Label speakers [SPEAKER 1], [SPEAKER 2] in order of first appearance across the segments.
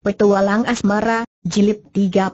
[SPEAKER 1] Petualang Asmara, Jilid 34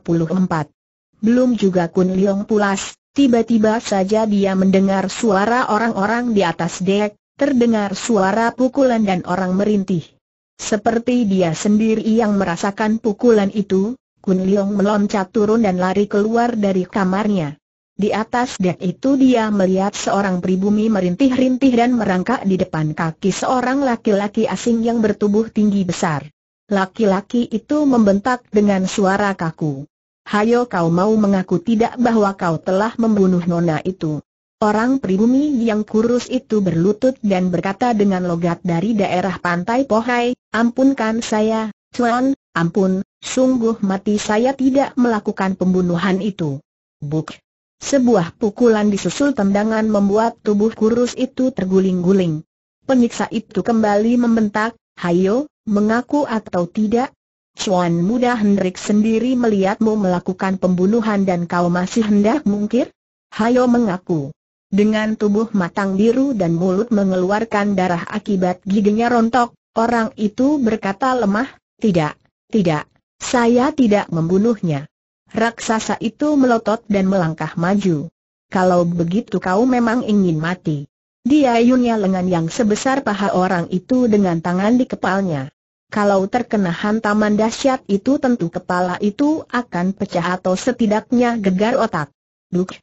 [SPEAKER 1] Belum juga Kun Leong pulas, tiba-tiba saja dia mendengar suara orang-orang di atas dek, terdengar suara pukulan dan orang merintih. Seperti dia sendiri yang merasakan pukulan itu, Kun Leong meloncat turun dan lari keluar dari kamarnya. Di atas dek itu dia melihat seorang pribumi merintih-rintih dan merangkak di depan kaki seorang laki-laki asing yang bertubuh tinggi besar. Laki-laki itu membentak dengan suara kaku. Hayo kau mau mengaku tidak bahwa kau telah membunuh nona itu. Orang pribumi yang kurus itu berlutut dan berkata dengan logat dari daerah pantai Pohai, ampunkan saya, Tuan, ampun, sungguh mati saya tidak melakukan pembunuhan itu. Buk. Sebuah pukulan disusul tendangan membuat tubuh kurus itu terguling-guling. Penyiksa itu kembali membentak, Hayo, Mengaku atau tidak, Chuan Muda Hendrik sendiri melihatmu melakukan pembunuhan dan kau masih hendak mungkir? Hayo mengaku. Dengan tubuh matang biru dan mulut mengeluarkan darah akibat giginya rontok, orang itu berkata lemah, tidak, tidak, saya tidak membunuhnya. Raksasa itu melotot dan melangkah maju. Kalau begitu kau memang ingin mati. Dia ayunnya lengan yang sebesar paha orang itu dengan tangan di kepalnya. Kalau terkena hantaman dahsyat itu tentu kepala itu akan pecah atau setidaknya gegar otak. Duk!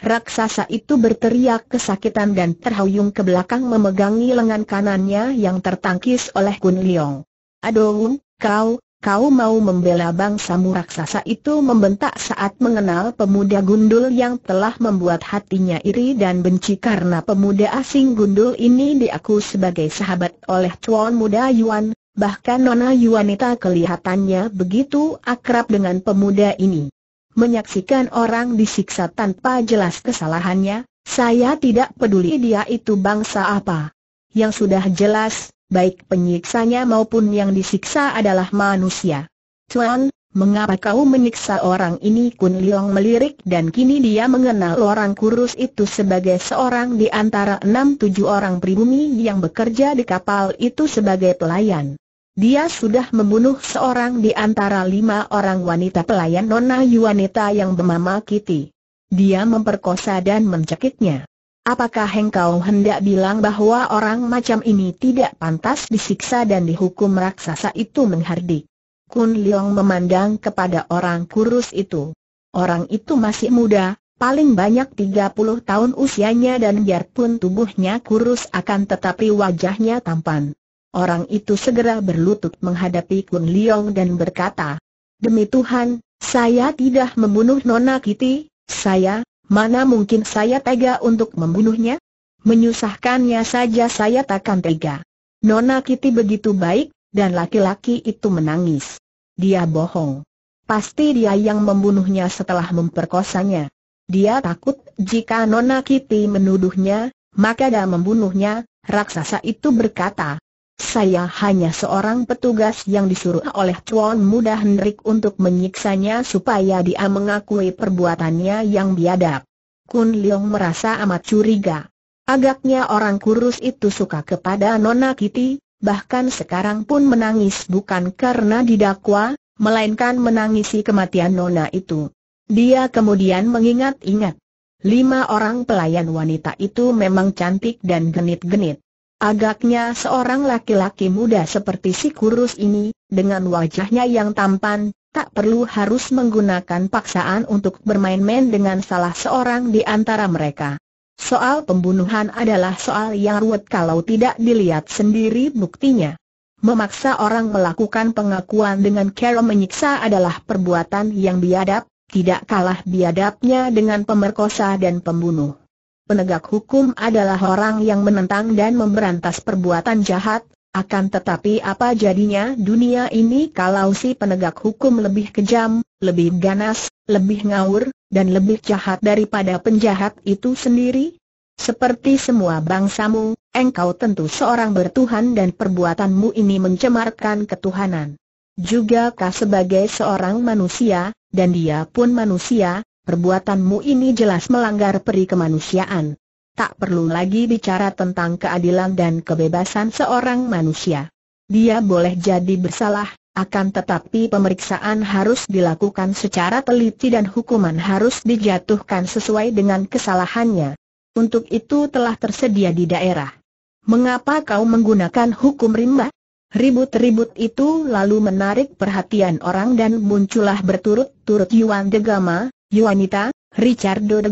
[SPEAKER 1] Raksasa itu berteriak kesakitan dan terhuyung ke belakang memegangi lengan kanannya yang tertangkis oleh Kun Leong. Aduh, kau, kau mau membela bangsamu raksasa itu membentak saat mengenal pemuda gundul yang telah membuat hatinya iri dan benci karena pemuda asing gundul ini diaku sebagai sahabat oleh Cuan muda Yuan, bahkan Nona Yuanita kelihatannya begitu akrab dengan pemuda ini. Menyaksikan orang disiksa tanpa jelas kesalahannya, saya tidak peduli dia itu bangsa apa. Yang sudah jelas, baik penyiksanya maupun yang disiksa adalah manusia. Tuan, mengapa kau menyiksa orang ini? Kun Leong melirik dan kini dia mengenal orang kurus itu sebagai seorang di antara enam tujuh orang pribumi yang bekerja di kapal itu sebagai pelayan. Dia sudah membunuh seorang di antara lima orang wanita pelayan Nona Yuanita yang bernama Kitty. Dia memperkosa dan mencekiknya. Apakah engkau hendak bilang bahwa orang macam ini tidak pantas disiksa dan dihukum raksasa itu menghardik? Kun Leong memandang kepada orang kurus itu. Orang itu masih muda, paling banyak 30 tahun usianya dan biarpun tubuhnya kurus akan tetapi wajahnya tampan. Orang itu segera berlutut menghadapi Kun Liong dan berkata, Demi Tuhan, saya tidak membunuh Nona Kitty, saya, mana mungkin saya tega untuk membunuhnya? Menyusahkannya saja saya takkan tega. Nona Kitty begitu baik, dan laki-laki itu menangis. Dia bohong. Pasti dia yang membunuhnya setelah memperkosanya. Dia takut jika Nona Kitty menuduhnya, maka dia membunuhnya, raksasa itu berkata, saya hanya seorang petugas yang disuruh oleh Tuan Muda Hendrik untuk menyiksanya supaya dia mengakui perbuatannya yang biadab. Kun Leong merasa amat curiga. Agaknya orang kurus itu suka kepada Nona Kitty, bahkan sekarang pun menangis bukan karena didakwa, melainkan menangisi kematian Nona itu. Dia kemudian mengingat-ingat. Lima orang pelayan wanita itu memang cantik dan genit-genit. Agaknya seorang laki-laki muda seperti si kurus ini, dengan wajahnya yang tampan, tak perlu harus menggunakan paksaan untuk bermain-main dengan salah seorang di antara mereka. Soal pembunuhan adalah soal yang ruwet kalau tidak dilihat sendiri buktinya. Memaksa orang melakukan pengakuan dengan cara menyiksa adalah perbuatan yang biadab, tidak kalah biadabnya dengan pemerkosa dan pembunuh penegak hukum adalah orang yang menentang dan memberantas perbuatan jahat, akan tetapi apa jadinya dunia ini kalau si penegak hukum lebih kejam, lebih ganas, lebih ngawur, dan lebih jahat daripada penjahat itu sendiri? Seperti semua bangsamu, engkau tentu seorang bertuhan dan perbuatanmu ini mencemarkan ketuhanan. Juga kah sebagai seorang manusia, dan dia pun manusia, Perbuatanmu ini jelas melanggar peri kemanusiaan. Tak perlu lagi bicara tentang keadilan dan kebebasan seorang manusia. Dia boleh jadi bersalah, akan tetapi pemeriksaan harus dilakukan secara teliti dan hukuman harus dijatuhkan sesuai dengan kesalahannya. Untuk itu telah tersedia di daerah. Mengapa kau menggunakan hukum rimba? Ribut-ribut itu lalu menarik perhatian orang dan muncullah berturut-turut Yuan Degama, Yuanita, Ricardo de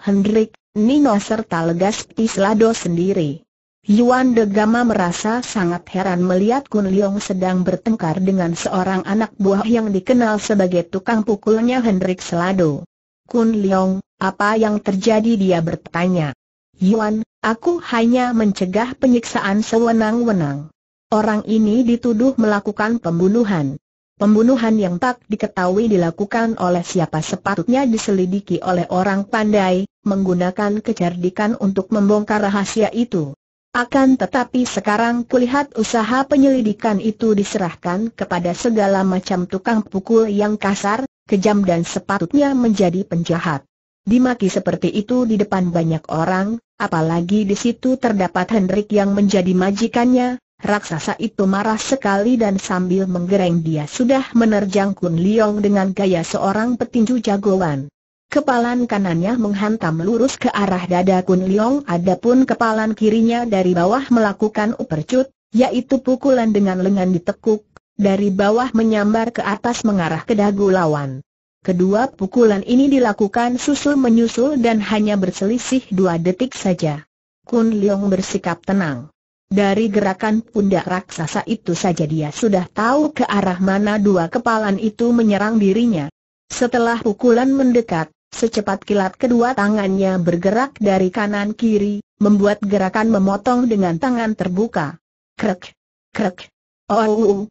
[SPEAKER 1] Hendrik, Nino serta Legas Slado sendiri. Yuan de merasa sangat heran melihat Kun Leong sedang bertengkar dengan seorang anak buah yang dikenal sebagai tukang pukulnya Hendrik Slado. Kun Leong, apa yang terjadi dia bertanya. Yuan, aku hanya mencegah penyiksaan sewenang-wenang. Orang ini dituduh melakukan pembunuhan. Pembunuhan yang tak diketahui dilakukan oleh siapa sepatutnya diselidiki oleh orang pandai, menggunakan kecerdikan untuk membongkar rahasia itu. Akan tetapi sekarang kulihat usaha penyelidikan itu diserahkan kepada segala macam tukang pukul yang kasar, kejam dan sepatutnya menjadi penjahat. Dimaki seperti itu di depan banyak orang, apalagi di situ terdapat Hendrik yang menjadi majikannya, Raksasa itu marah sekali dan sambil menggereng dia sudah menerjang Kun Liong dengan gaya seorang petinju jagoan. Kepalan kanannya menghantam lurus ke arah dada Kun Liong adapun kepalan kirinya dari bawah melakukan upercut, yaitu pukulan dengan lengan ditekuk, dari bawah menyambar ke atas mengarah ke dagu lawan. Kedua pukulan ini dilakukan susul-menyusul dan hanya berselisih dua detik saja. Kun Liong bersikap tenang. Dari gerakan pundak raksasa itu saja dia sudah tahu ke arah mana dua kepalan itu menyerang dirinya. Setelah pukulan mendekat, secepat kilat kedua tangannya bergerak dari kanan kiri, membuat gerakan memotong dengan tangan terbuka. Krek, krek, oh, oh, oh.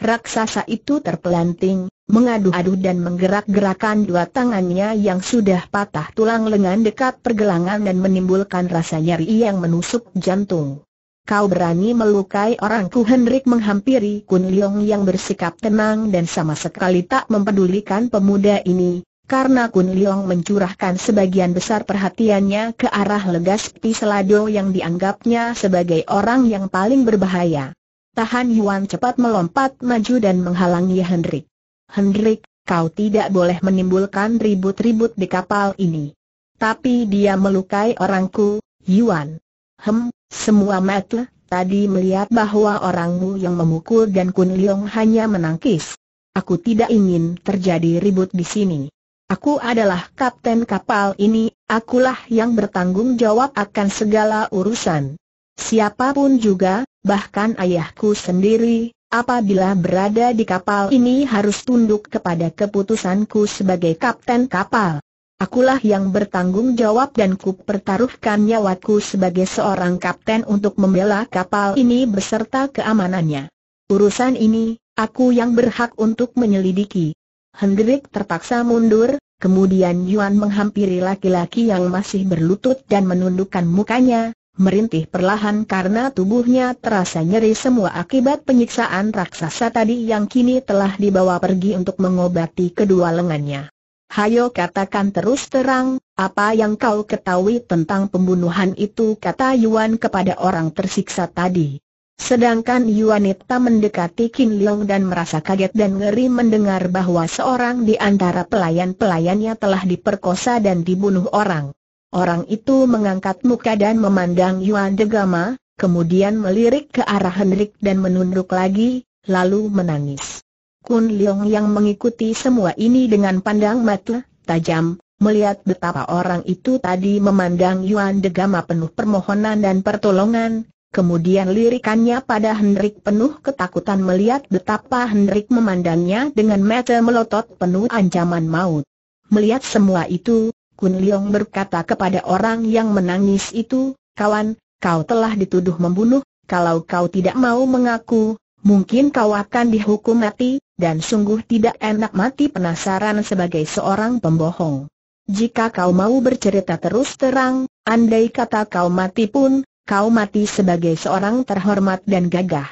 [SPEAKER 1] Raksasa itu terpelanting, mengadu-adu dan menggerak-gerakan dua tangannya yang sudah patah tulang lengan dekat pergelangan dan menimbulkan rasa nyeri yang menusuk jantung. Kau berani melukai orangku Hendrik menghampiri Kun Leong yang bersikap tenang dan sama sekali tak mempedulikan pemuda ini, karena Kun Leong mencurahkan sebagian besar perhatiannya ke arah Legas Pislado yang dianggapnya sebagai orang yang paling berbahaya. Tahan Yuan cepat melompat maju dan menghalangi Hendrik. Hendrik, kau tidak boleh menimbulkan ribut-ribut di kapal ini. Tapi dia melukai orangku, Yuan. Hem, semua mata, tadi melihat bahwa orangmu yang memukul dan Kun Liong hanya menangkis. Aku tidak ingin terjadi ribut di sini. Aku adalah kapten kapal ini, akulah yang bertanggung jawab akan segala urusan. Siapapun juga, bahkan ayahku sendiri, apabila berada di kapal ini harus tunduk kepada keputusanku sebagai kapten kapal. Akulah yang bertanggung jawab dan ku pertaruhkan nyawaku sebagai seorang kapten untuk membela kapal ini beserta keamanannya. Urusan ini, aku yang berhak untuk menyelidiki. Hendrik terpaksa mundur, kemudian Yuan menghampiri laki-laki yang masih berlutut dan menundukkan mukanya, merintih perlahan karena tubuhnya terasa nyeri semua akibat penyiksaan raksasa tadi yang kini telah dibawa pergi untuk mengobati kedua lengannya. Hayo katakan terus terang, apa yang kau ketahui tentang pembunuhan itu kata Yuan kepada orang tersiksa tadi. Sedangkan Yuanita mendekati Kin Leong dan merasa kaget dan ngeri mendengar bahwa seorang di antara pelayan-pelayannya telah diperkosa dan dibunuh orang. Orang itu mengangkat muka dan memandang Yuan Degama, kemudian melirik ke arah Hendrik dan menunduk lagi, lalu menangis. Kun Leong yang mengikuti semua ini dengan pandang mata tajam, melihat betapa orang itu tadi memandang Yuan Degama penuh permohonan dan pertolongan, kemudian lirikannya pada Hendrik penuh ketakutan melihat betapa Hendrik memandangnya dengan mata melotot penuh ancaman maut. Melihat semua itu, Kun Leong berkata kepada orang yang menangis itu, kawan, kau telah dituduh membunuh, kalau kau tidak mau mengaku, mungkin kau akan dihukum mati, dan sungguh tidak enak mati penasaran sebagai seorang pembohong. Jika kau mau bercerita terus terang, andai kata kau mati pun, kau mati sebagai seorang terhormat dan gagah.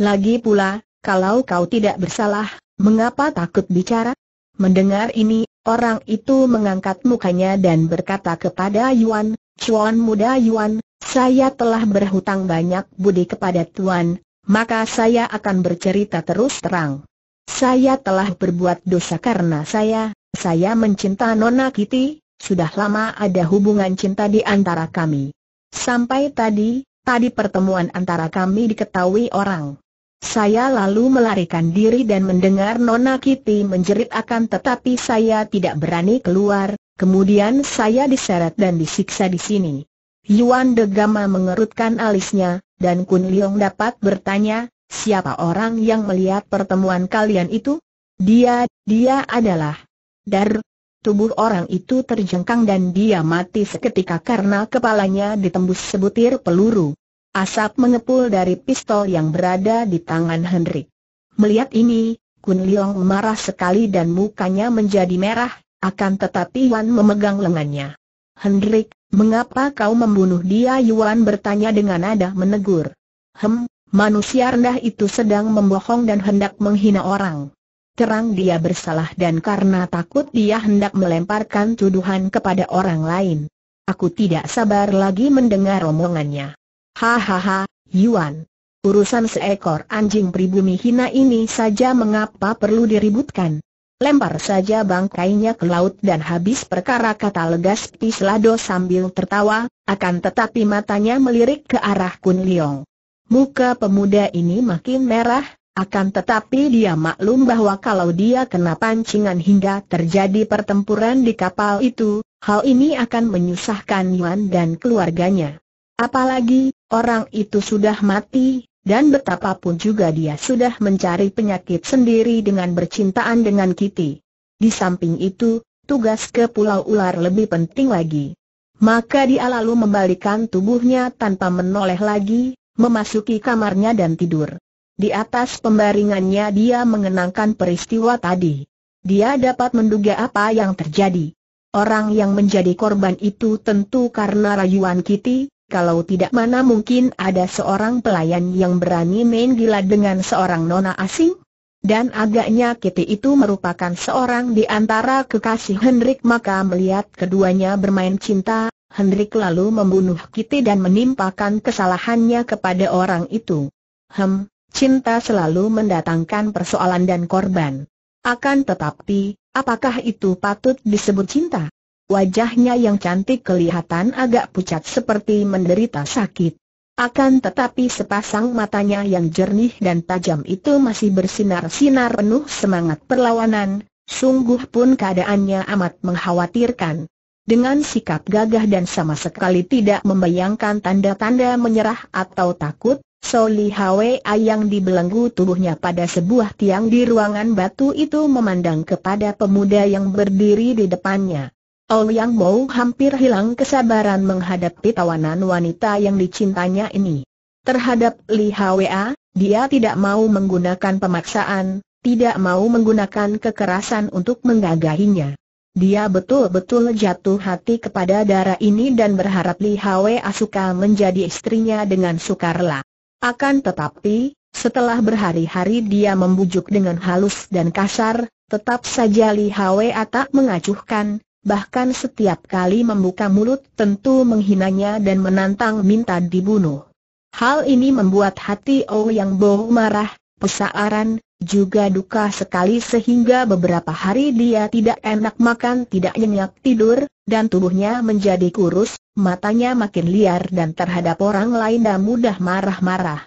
[SPEAKER 1] Lagi pula, kalau kau tidak bersalah, mengapa takut bicara? Mendengar ini, orang itu mengangkat mukanya dan berkata kepada Yuan, Chuan muda Yuan, saya telah berhutang banyak budi kepada Tuan, maka saya akan bercerita terus terang. Saya telah berbuat dosa karena saya, saya mencinta Nona Kitty, sudah lama ada hubungan cinta di antara kami. Sampai tadi, tadi pertemuan antara kami diketahui orang. Saya lalu melarikan diri dan mendengar Nona Kitty menjerit akan tetapi saya tidak berani keluar, kemudian saya diseret dan disiksa di sini. Yuan Degama mengerutkan alisnya, dan Kun Leong dapat bertanya, siapa orang yang melihat pertemuan kalian itu? Dia, dia adalah Dar. Tubuh orang itu terjengkang dan dia mati seketika karena kepalanya ditembus sebutir peluru. Asap mengepul dari pistol yang berada di tangan Henry. Melihat ini, Kun Leong marah sekali dan mukanya menjadi merah, akan tetapi Wan memegang lengannya. Hendrik, mengapa kau membunuh dia Yuan bertanya dengan nada menegur. Hem, manusia rendah itu sedang membohong dan hendak menghina orang. Terang dia bersalah dan karena takut dia hendak melemparkan tuduhan kepada orang lain. Aku tidak sabar lagi mendengar omongannya. Hahaha, Yuan. Urusan seekor anjing pribumi hina ini saja mengapa perlu diributkan? Lempar saja bangkainya ke laut dan habis perkara kata legas Pislado sambil tertawa, akan tetapi matanya melirik ke arah Kun Liong. Muka pemuda ini makin merah, akan tetapi dia maklum bahwa kalau dia kena pancingan hingga terjadi pertempuran di kapal itu, hal ini akan menyusahkan Yuan dan keluarganya. Apalagi, orang itu sudah mati, dan betapapun juga dia sudah mencari penyakit sendiri dengan bercintaan dengan Kitty. Di samping itu, tugas ke Pulau Ular lebih penting lagi. Maka dia lalu membalikan tubuhnya tanpa menoleh lagi, memasuki kamarnya dan tidur. Di atas pembaringannya dia mengenangkan peristiwa tadi. Dia dapat menduga apa yang terjadi. Orang yang menjadi korban itu tentu karena rayuan Kitty, kalau tidak mana mungkin ada seorang pelayan yang berani main gila dengan seorang nona asing? Dan agaknya Kitty itu merupakan seorang di antara kekasih Hendrik maka melihat keduanya bermain cinta, Hendrik lalu membunuh Kitty dan menimpakan kesalahannya kepada orang itu. Hem, cinta selalu mendatangkan persoalan dan korban. Akan tetapi, apakah itu patut disebut cinta? Wajahnya yang cantik kelihatan agak pucat seperti menderita sakit. Akan tetapi sepasang matanya yang jernih dan tajam itu masih bersinar-sinar penuh semangat perlawanan, sungguh pun keadaannya amat mengkhawatirkan. Dengan sikap gagah dan sama sekali tidak membayangkan tanda-tanda menyerah atau takut, Soli Hwa yang dibelenggu tubuhnya pada sebuah tiang di ruangan batu itu memandang kepada pemuda yang berdiri di depannya. Ouyang Mou hampir hilang kesabaran menghadapi tawanan wanita yang dicintanya ini. Terhadap Li Hwa, dia tidak mau menggunakan pemaksaan, tidak mau menggunakan kekerasan untuk menggagahinya. Dia betul-betul jatuh hati kepada darah ini dan berharap Li Hwa suka menjadi istrinya dengan sukarela. Akan tetapi, setelah berhari-hari dia membujuk dengan halus dan kasar, tetap saja Li Hwa tak mengacuhkan, bahkan setiap kali membuka mulut tentu menghinanya dan menantang minta dibunuh. Hal ini membuat hati yang bau marah, pesaaran, juga duka sekali sehingga beberapa hari dia tidak enak makan tidak nyenyak tidur, dan tubuhnya menjadi kurus, matanya makin liar dan terhadap orang lain dan mudah marah-marah.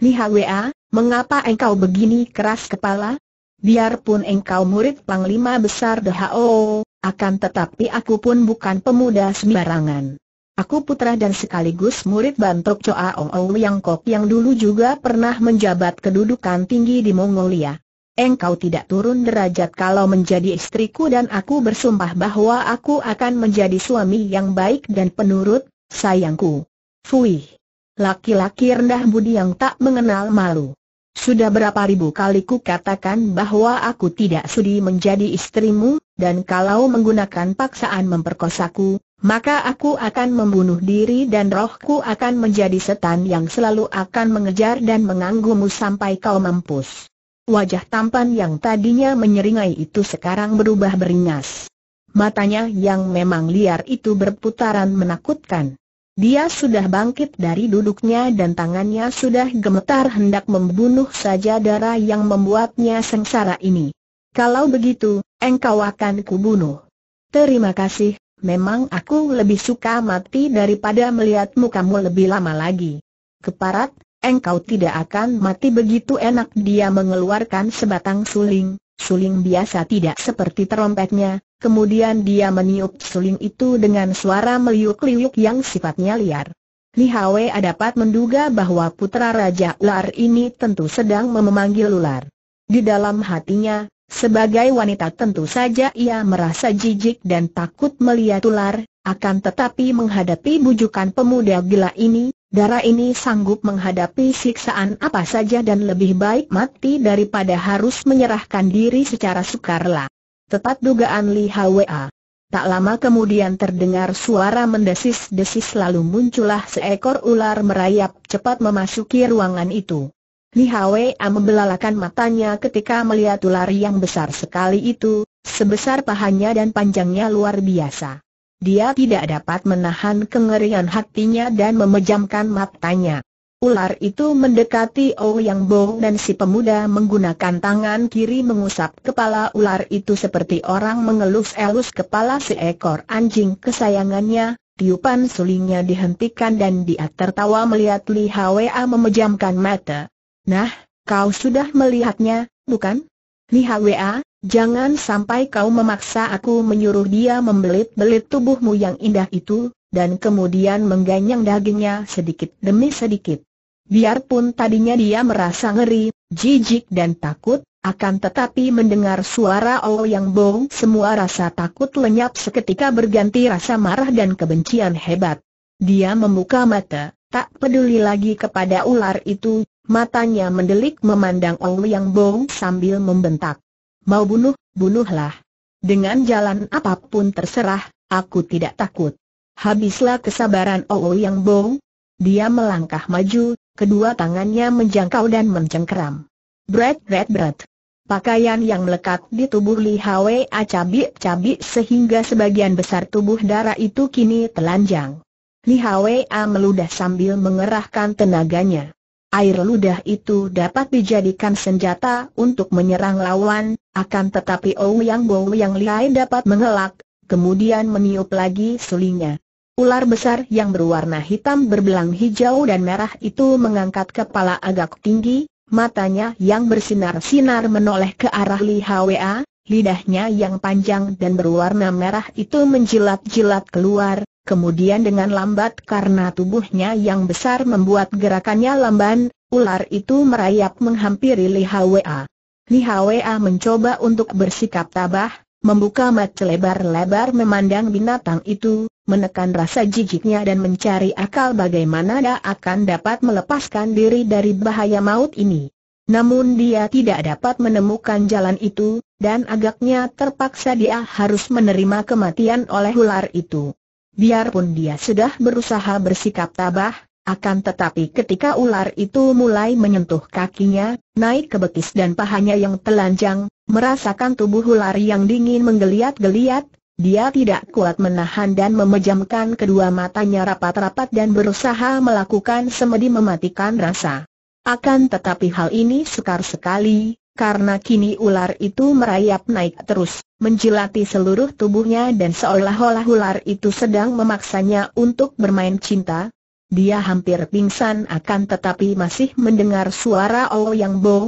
[SPEAKER 1] Nihawa, mengapa engkau begini keras kepala? Biarpun engkau murid Panglima Besar Dahao, akan tetapi aku pun bukan pemuda sembarangan. Aku putra dan sekaligus murid Bantok Choa Ong Yang Kok yang dulu juga pernah menjabat kedudukan tinggi di Mongolia. Engkau tidak turun derajat kalau menjadi istriku dan aku bersumpah bahwa aku akan menjadi suami yang baik dan penurut, sayangku. Fui. Laki-laki rendah budi yang tak mengenal malu. Sudah berapa ribu kali ku katakan bahwa aku tidak sudi menjadi istrimu, dan kalau menggunakan paksaan memperkosaku, maka aku akan membunuh diri dan rohku akan menjadi setan yang selalu akan mengejar dan menganggumu sampai kau mampus. Wajah tampan yang tadinya menyeringai itu sekarang berubah beringas. Matanya yang memang liar itu berputaran menakutkan. Dia sudah bangkit dari duduknya dan tangannya sudah gemetar hendak membunuh saja darah yang membuatnya sengsara ini. Kalau begitu, engkau akan kubunuh. Terima kasih, memang aku lebih suka mati daripada melihat mukamu lebih lama lagi. Keparat, engkau tidak akan mati begitu enak dia mengeluarkan sebatang suling, suling biasa tidak seperti terompetnya, kemudian dia meniup suling itu dengan suara meliuk-liuk yang sifatnya liar. Li Hwe dapat menduga bahwa putra Raja Ular ini tentu sedang memanggil ular. Di dalam hatinya, sebagai wanita tentu saja ia merasa jijik dan takut melihat ular, akan tetapi menghadapi bujukan pemuda gila ini, darah ini sanggup menghadapi siksaan apa saja dan lebih baik mati daripada harus menyerahkan diri secara sukarela. Tepat dugaan Li Hwa. Tak lama kemudian terdengar suara mendesis-desis lalu muncullah seekor ular merayap cepat memasuki ruangan itu. Li Hwa membelalakan matanya ketika melihat ular yang besar sekali itu, sebesar pahanya dan panjangnya luar biasa. Dia tidak dapat menahan kengerian hatinya dan memejamkan matanya. Ular itu mendekati Ouyang oh Yang Bo dan si pemuda menggunakan tangan kiri mengusap kepala ular itu seperti orang mengelus-elus kepala seekor anjing kesayangannya, tiupan sulingnya dihentikan dan dia tertawa melihat Li Hwa memejamkan mata. Nah, kau sudah melihatnya, bukan? Nihawa, jangan sampai kau memaksa aku menyuruh dia membelit-belit tubuhmu yang indah itu, dan kemudian mengganyang dagingnya sedikit demi sedikit. Biarpun tadinya dia merasa ngeri, jijik dan takut, akan tetapi mendengar suara Oh Yang Bo semua rasa takut lenyap seketika berganti rasa marah dan kebencian hebat. Dia membuka mata, tak peduli lagi kepada ular itu, matanya mendelik memandang Ong Liang Bong sambil membentak. Mau bunuh, bunuhlah. Dengan jalan apapun terserah, aku tidak takut. Habislah kesabaran Ong Liang Bong. Dia melangkah maju, kedua tangannya menjangkau dan mencengkeram. Bread, bread, bread. Pakaian yang melekat di tubuh Li Hwe acabik cabik sehingga sebagian besar tubuh darah itu kini telanjang. Li Hwe meludah sambil mengerahkan tenaganya. Air ludah itu dapat dijadikan senjata untuk menyerang lawan, akan tetapi yang Bo yang Liai dapat mengelak, kemudian meniup lagi sulingnya. Ular besar yang berwarna hitam berbelang hijau dan merah itu mengangkat kepala agak tinggi, matanya yang bersinar-sinar menoleh ke arah Li Hwa, lidahnya yang panjang dan berwarna merah itu menjilat-jilat keluar, Kemudian dengan lambat karena tubuhnya yang besar membuat gerakannya lamban, ular itu merayap menghampiri Li Hwa. Li Hwa mencoba untuk bersikap tabah, membuka mata lebar-lebar memandang binatang itu, menekan rasa jijiknya dan mencari akal bagaimana dia akan dapat melepaskan diri dari bahaya maut ini. Namun dia tidak dapat menemukan jalan itu, dan agaknya terpaksa dia harus menerima kematian oleh ular itu. Biarpun dia sudah berusaha bersikap tabah, akan tetapi ketika ular itu mulai menyentuh kakinya, naik ke betis dan pahanya yang telanjang, merasakan tubuh ular yang dingin menggeliat-geliat, dia tidak kuat menahan dan memejamkan kedua matanya rapat-rapat dan berusaha melakukan semedi mematikan rasa. Akan tetapi hal ini sukar sekali, karena kini ular itu merayap naik terus, menjilati seluruh tubuhnya dan seolah-olah ular itu sedang memaksanya untuk bermain cinta. Dia hampir pingsan akan tetapi masih mendengar suara Yang Bong.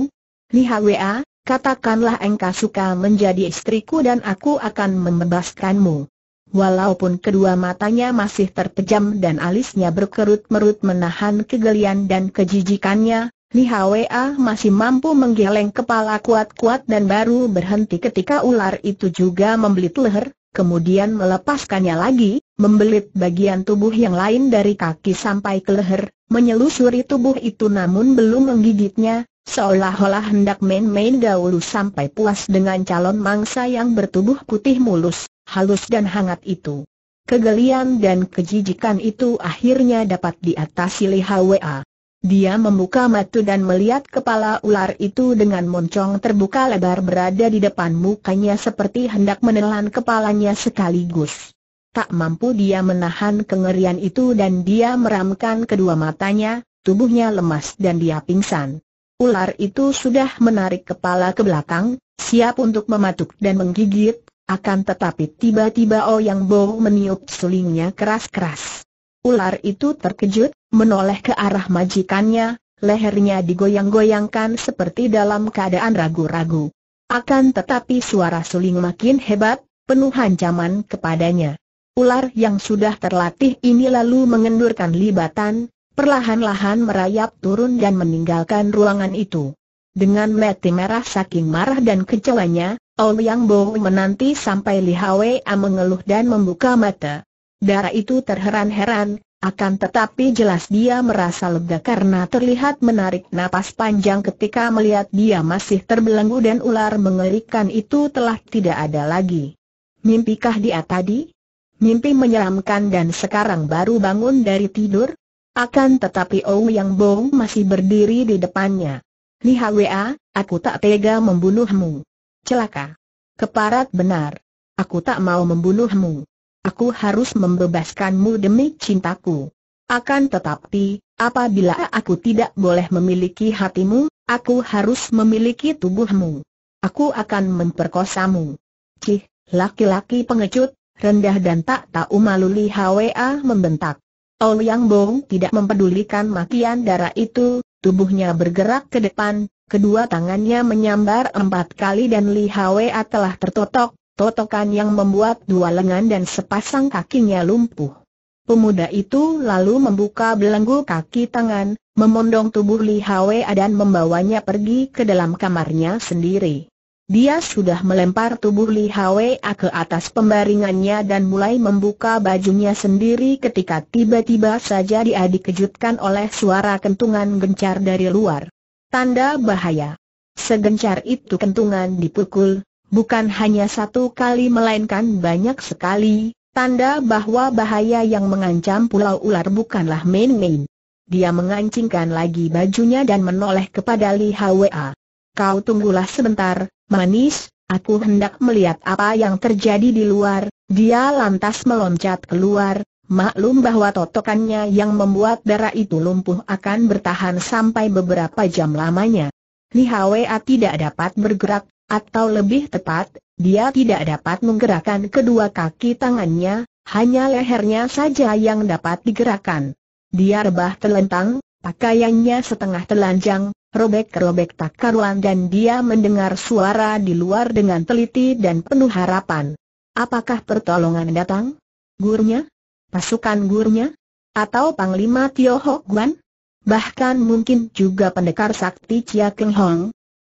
[SPEAKER 1] Lihwa, katakanlah engkau suka menjadi istriku dan aku akan membebaskanmu. Walaupun kedua matanya masih terpejam dan alisnya berkerut-merut menahan kegelian dan kejijikannya, Li Hwa masih mampu menggeleng kepala kuat-kuat dan baru berhenti ketika ular itu juga membelit leher, kemudian melepaskannya lagi, membelit bagian tubuh yang lain dari kaki sampai ke leher, menyelusuri tubuh itu namun belum menggigitnya, seolah-olah hendak main-main dahulu sampai puas dengan calon mangsa yang bertubuh putih mulus, halus dan hangat itu. Kegelian dan kejijikan itu akhirnya dapat diatasi Li Hwa. Dia membuka mata dan melihat kepala ular itu dengan moncong terbuka lebar berada di depan mukanya seperti hendak menelan kepalanya sekaligus. Tak mampu dia menahan kengerian itu dan dia meramkan kedua matanya, tubuhnya lemas dan dia pingsan. Ular itu sudah menarik kepala ke belakang, siap untuk mematuk dan menggigit, akan tetapi tiba-tiba Oyang oh Bo meniup sulingnya keras-keras. Ular itu terkejut, menoleh ke arah majikannya, lehernya digoyang-goyangkan seperti dalam keadaan ragu-ragu. Akan tetapi suara suling makin hebat, penuh ancaman kepadanya. Ular yang sudah terlatih ini lalu mengendurkan libatan, perlahan-lahan merayap turun dan meninggalkan ruangan itu. Dengan mati merah saking marah dan kecewanya, Ouyang Bo menanti sampai Li Hwa mengeluh dan membuka mata. Darah itu terheran-heran, akan tetapi jelas dia merasa lega karena terlihat menarik napas panjang ketika melihat dia masih terbelenggu dan ular mengerikan itu telah tidak ada lagi. Mimpikah dia tadi? Mimpi menyeramkan dan sekarang baru bangun dari tidur? Akan tetapi Ou Yang Bong masih berdiri di depannya. Li Hwa, aku tak tega membunuhmu. Celaka. Keparat benar. Aku tak mau membunuhmu. Aku harus membebaskanmu demi cintaku. Akan tetapi, apabila aku tidak boleh memiliki hatimu, aku harus memiliki tubuhmu. Aku akan memperkosamu. Cih, laki-laki pengecut, rendah dan tak tahu malu Li Hwa membentak. Ouyang Bong tidak mempedulikan makian darah itu, tubuhnya bergerak ke depan, kedua tangannya menyambar empat kali dan Li Hwa telah tertotok, totokan yang membuat dua lengan dan sepasang kakinya lumpuh. Pemuda itu lalu membuka belenggu kaki tangan, memondong tubuh Li Hwe dan membawanya pergi ke dalam kamarnya sendiri. Dia sudah melempar tubuh Li Hwe ke atas pembaringannya dan mulai membuka bajunya sendiri ketika tiba-tiba saja dia dikejutkan oleh suara kentungan gencar dari luar. Tanda bahaya. Segencar itu kentungan dipukul, bukan hanya satu kali melainkan banyak sekali, tanda bahwa bahaya yang mengancam pulau ular bukanlah main-main. Dia mengancingkan lagi bajunya dan menoleh kepada Li Hwa. Kau tunggulah sebentar, manis, aku hendak melihat apa yang terjadi di luar, dia lantas meloncat keluar, Maklum bahwa totokannya yang membuat darah itu lumpuh akan bertahan sampai beberapa jam lamanya. Li Hwa tidak dapat bergerak, atau lebih tepat, dia tidak dapat menggerakkan kedua kaki tangannya, hanya lehernya saja yang dapat digerakkan. Dia rebah telentang, pakaiannya setengah telanjang, robek-robek tak karuan dan dia mendengar suara di luar dengan teliti dan penuh harapan. Apakah pertolongan datang? Gurnya? Pasukan gurnya? Atau Panglima Tio Hok Guan? Bahkan mungkin juga pendekar sakti Chia Keng Hong,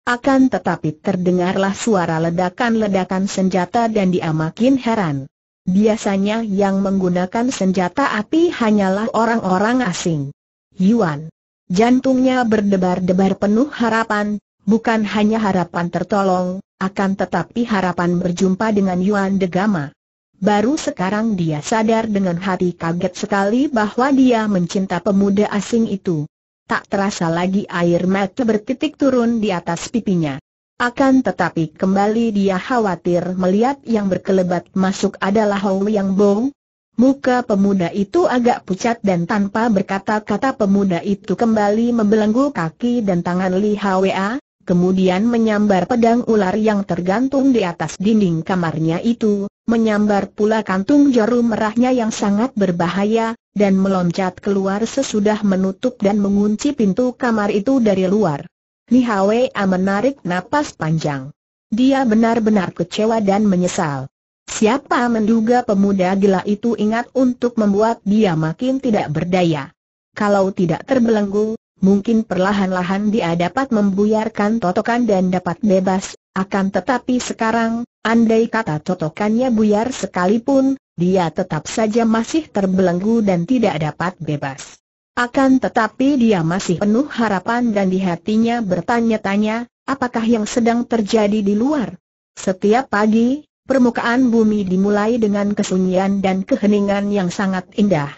[SPEAKER 1] akan tetapi terdengarlah suara ledakan-ledakan senjata dan dia makin heran. Biasanya yang menggunakan senjata api hanyalah orang-orang asing. Yuan. Jantungnya berdebar-debar penuh harapan, bukan hanya harapan tertolong, akan tetapi harapan berjumpa dengan Yuan Degama. Baru sekarang dia sadar dengan hati kaget sekali bahwa dia mencinta pemuda asing itu tak terasa lagi air mata bertitik turun di atas pipinya. Akan tetapi kembali dia khawatir melihat yang berkelebat masuk adalah Hou Yang Bong. Muka pemuda itu agak pucat dan tanpa berkata-kata pemuda itu kembali membelenggu kaki dan tangan Li Hwa kemudian menyambar pedang ular yang tergantung di atas dinding kamarnya itu, menyambar pula kantung jarum merahnya yang sangat berbahaya, dan meloncat keluar sesudah menutup dan mengunci pintu kamar itu dari luar. Li Hwa menarik napas panjang. Dia benar-benar kecewa dan menyesal. Siapa menduga pemuda gila itu ingat untuk membuat dia makin tidak berdaya. Kalau tidak terbelenggu, mungkin perlahan-lahan dia dapat membuyarkan totokan dan dapat bebas, akan tetapi sekarang, andai kata totokannya buyar sekalipun, dia tetap saja masih terbelenggu dan tidak dapat bebas. Akan tetapi dia masih penuh harapan dan di hatinya bertanya-tanya, apakah yang sedang terjadi di luar? Setiap pagi, permukaan bumi dimulai dengan kesunyian dan keheningan yang sangat indah.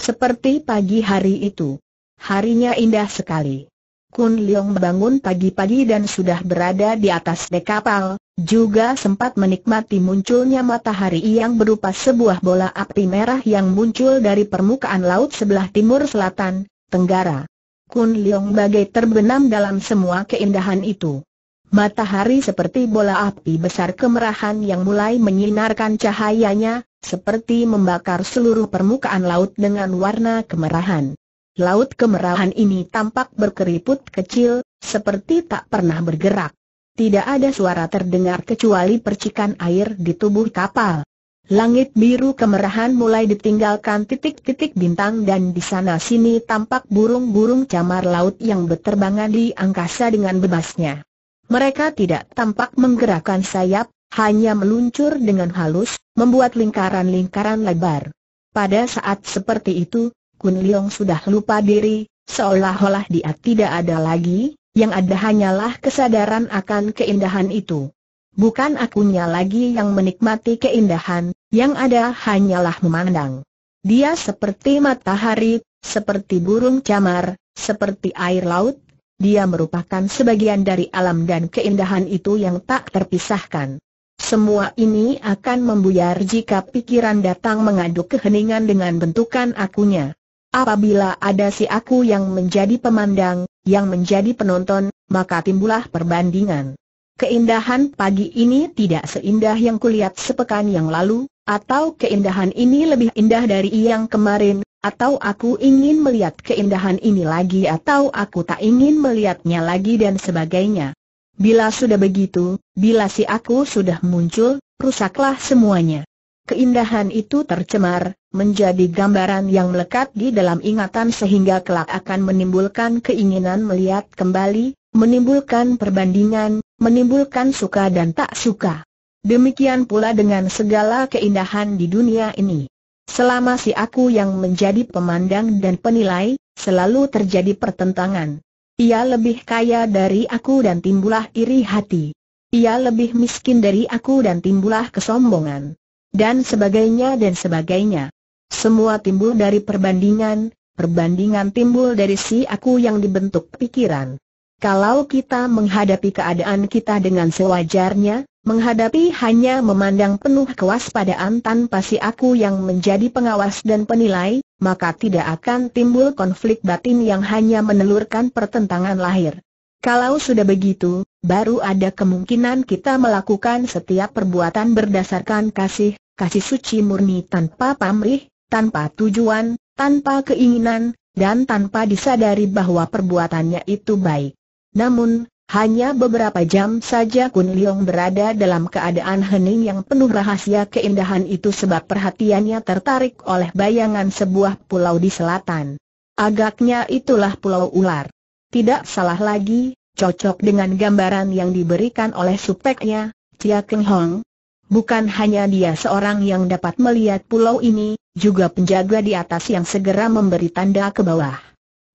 [SPEAKER 1] Seperti pagi hari itu. Harinya indah sekali. Kun Leong bangun pagi-pagi dan sudah berada di atas dek kapal, juga sempat menikmati munculnya matahari yang berupa sebuah bola api merah yang muncul dari permukaan laut sebelah timur selatan, tenggara. Kun Leong bagai terbenam dalam semua keindahan itu. Matahari seperti bola api besar kemerahan yang mulai menyinarkan cahayanya, seperti membakar seluruh permukaan laut dengan warna kemerahan laut kemerahan ini tampak berkeriput kecil, seperti tak pernah bergerak. Tidak ada suara terdengar kecuali percikan air di tubuh kapal. Langit biru kemerahan mulai ditinggalkan titik-titik bintang dan di sana-sini tampak burung-burung camar laut yang berterbangan di angkasa dengan bebasnya. Mereka tidak tampak menggerakkan sayap, hanya meluncur dengan halus, membuat lingkaran-lingkaran lebar. Pada saat seperti itu, Kun Leong sudah lupa diri, seolah-olah dia tidak ada lagi, yang ada hanyalah kesadaran akan keindahan itu. Bukan akunya lagi yang menikmati keindahan, yang ada hanyalah memandang. Dia seperti matahari, seperti burung camar, seperti air laut, dia merupakan sebagian dari alam dan keindahan itu yang tak terpisahkan. Semua ini akan membuyar jika pikiran datang mengaduk keheningan dengan bentukan akunya. Apabila ada si aku yang menjadi pemandang, yang menjadi penonton, maka timbullah perbandingan. Keindahan pagi ini tidak seindah yang kulihat sepekan yang lalu, atau keindahan ini lebih indah dari yang kemarin, atau aku ingin melihat keindahan ini lagi atau aku tak ingin melihatnya lagi dan sebagainya. Bila sudah begitu, bila si aku sudah muncul, rusaklah semuanya. Keindahan itu tercemar, menjadi gambaran yang melekat di dalam ingatan sehingga kelak akan menimbulkan keinginan melihat kembali, menimbulkan perbandingan, menimbulkan suka dan tak suka. Demikian pula dengan segala keindahan di dunia ini. Selama si aku yang menjadi pemandang dan penilai, selalu terjadi pertentangan. Ia lebih kaya dari aku dan timbulah iri hati. Ia lebih miskin dari aku dan timbulah kesombongan. Dan sebagainya dan sebagainya. Semua timbul dari perbandingan, perbandingan timbul dari si aku yang dibentuk pikiran. Kalau kita menghadapi keadaan kita dengan sewajarnya, menghadapi hanya memandang penuh kewaspadaan tanpa si aku yang menjadi pengawas dan penilai, maka tidak akan timbul konflik batin yang hanya menelurkan pertentangan lahir. Kalau sudah begitu, baru ada kemungkinan kita melakukan setiap perbuatan berdasarkan kasih, kasih suci murni tanpa pamrih, tanpa tujuan, tanpa keinginan, dan tanpa disadari bahwa perbuatannya itu baik. Namun, hanya beberapa jam saja Kun Liong berada dalam keadaan hening yang penuh rahasia keindahan itu sebab perhatiannya tertarik oleh bayangan sebuah pulau di selatan. Agaknya itulah pulau ular. Tidak salah lagi, cocok dengan gambaran yang diberikan oleh supeknya, Chia Keng Hong, Bukan hanya dia seorang yang dapat melihat pulau ini, juga penjaga di atas yang segera memberi tanda ke bawah.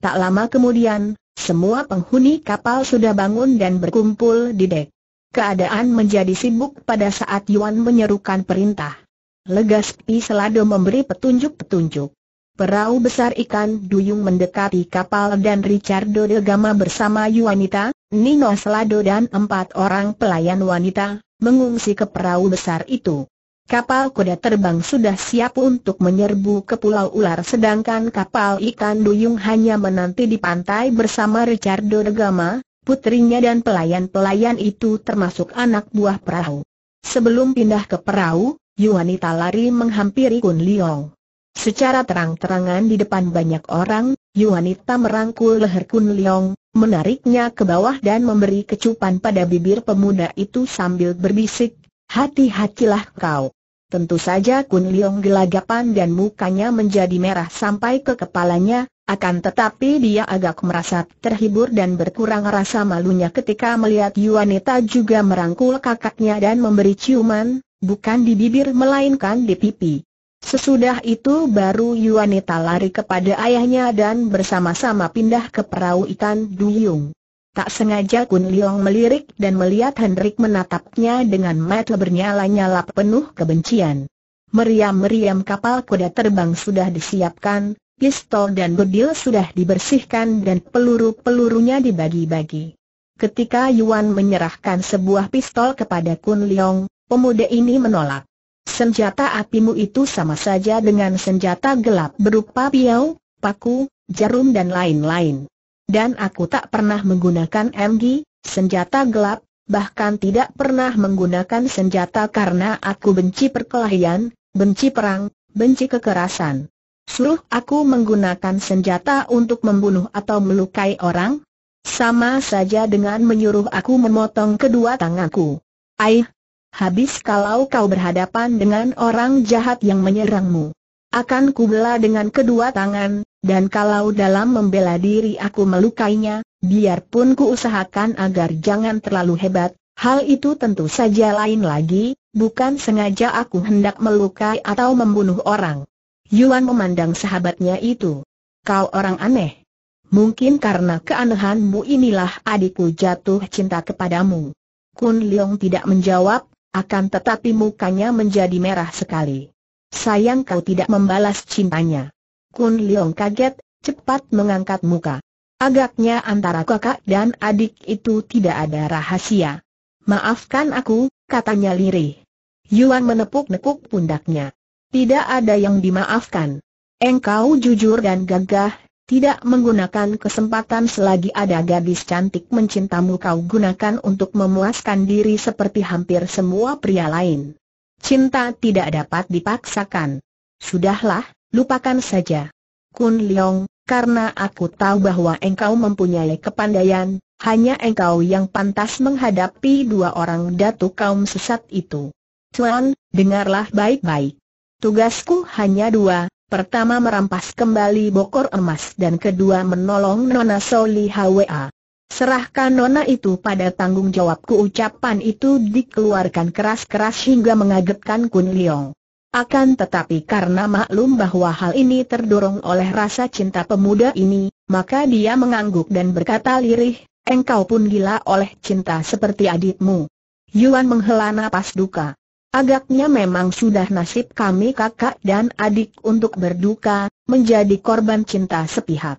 [SPEAKER 1] Tak lama kemudian, semua penghuni kapal sudah bangun dan berkumpul di dek. Keadaan menjadi sibuk pada saat Yuan menyerukan perintah. Legaspi Pi Selado memberi petunjuk-petunjuk. Perahu besar ikan duyung mendekati kapal dan Ricardo de Gama bersama Yuanita, Nino Slado dan empat orang pelayan wanita, mengungsi ke perahu besar itu. Kapal kuda terbang sudah siap untuk menyerbu ke Pulau Ular sedangkan kapal ikan duyung hanya menanti di pantai bersama Ricardo de Gama, putrinya dan pelayan-pelayan itu termasuk anak buah perahu. Sebelum pindah ke perahu, Yuanita lari menghampiri Kun Liong. Secara terang-terangan di depan banyak orang, Yuanita merangkul leher Kun Leong, menariknya ke bawah dan memberi kecupan pada bibir pemuda itu sambil berbisik, hati-hatilah kau. Tentu saja Kun Leong gelagapan dan mukanya menjadi merah sampai ke kepalanya, akan tetapi dia agak merasa terhibur dan berkurang rasa malunya ketika melihat Yuanita juga merangkul kakaknya dan memberi ciuman, bukan di bibir melainkan di pipi. Sesudah itu baru Yuanita lari kepada ayahnya dan bersama-sama pindah ke perahu ikan duyung. Tak sengaja Kun Leong melirik dan melihat Hendrik menatapnya dengan mata bernyala-nyala penuh kebencian. Meriam-meriam kapal kuda terbang sudah disiapkan, pistol dan bedil sudah dibersihkan dan peluru-pelurunya dibagi-bagi. Ketika Yuan menyerahkan sebuah pistol kepada Kun Leong, pemuda ini menolak. Senjata apimu itu sama saja dengan senjata gelap berupa piau, paku, jarum dan lain-lain. Dan aku tak pernah menggunakan MG, senjata gelap, bahkan tidak pernah menggunakan senjata karena aku benci perkelahian, benci perang, benci kekerasan. Suruh aku menggunakan senjata untuk membunuh atau melukai orang? Sama saja dengan menyuruh aku memotong kedua tanganku. Aih, habis kalau kau berhadapan dengan orang jahat yang menyerangmu. Akan kubela dengan kedua tangan, dan kalau dalam membela diri aku melukainya, biarpun kuusahakan agar jangan terlalu hebat, hal itu tentu saja lain lagi, bukan sengaja aku hendak melukai atau membunuh orang. Yuan memandang sahabatnya itu. Kau orang aneh. Mungkin karena keanehanmu inilah adikku jatuh cinta kepadamu. Kun Leong tidak menjawab, akan tetapi mukanya menjadi merah sekali. Sayang kau tidak membalas cintanya. Kun Leong kaget, cepat mengangkat muka. Agaknya antara kakak dan adik itu tidak ada rahasia. Maafkan aku, katanya lirih. Yuan menepuk-nepuk pundaknya. Tidak ada yang dimaafkan. Engkau jujur dan gagah, tidak menggunakan kesempatan selagi ada gadis cantik mencintamu kau gunakan untuk memuaskan diri seperti hampir semua pria lain. Cinta tidak dapat dipaksakan. Sudahlah, lupakan saja. Kun Leong, karena aku tahu bahwa engkau mempunyai kepandaian, hanya engkau yang pantas menghadapi dua orang datu kaum sesat itu. Cuan, dengarlah baik-baik. Tugasku hanya dua, Pertama merampas kembali bokor emas dan kedua menolong Nona Soli Hwa. Serahkan Nona itu pada tanggung jawabku ucapan itu dikeluarkan keras-keras hingga mengagetkan Kun Leong. Akan tetapi karena maklum bahwa hal ini terdorong oleh rasa cinta pemuda ini, maka dia mengangguk dan berkata lirih, engkau pun gila oleh cinta seperti adikmu. Yuan menghela napas duka. Agaknya memang sudah nasib kami kakak dan adik untuk berduka, menjadi korban cinta sepihak.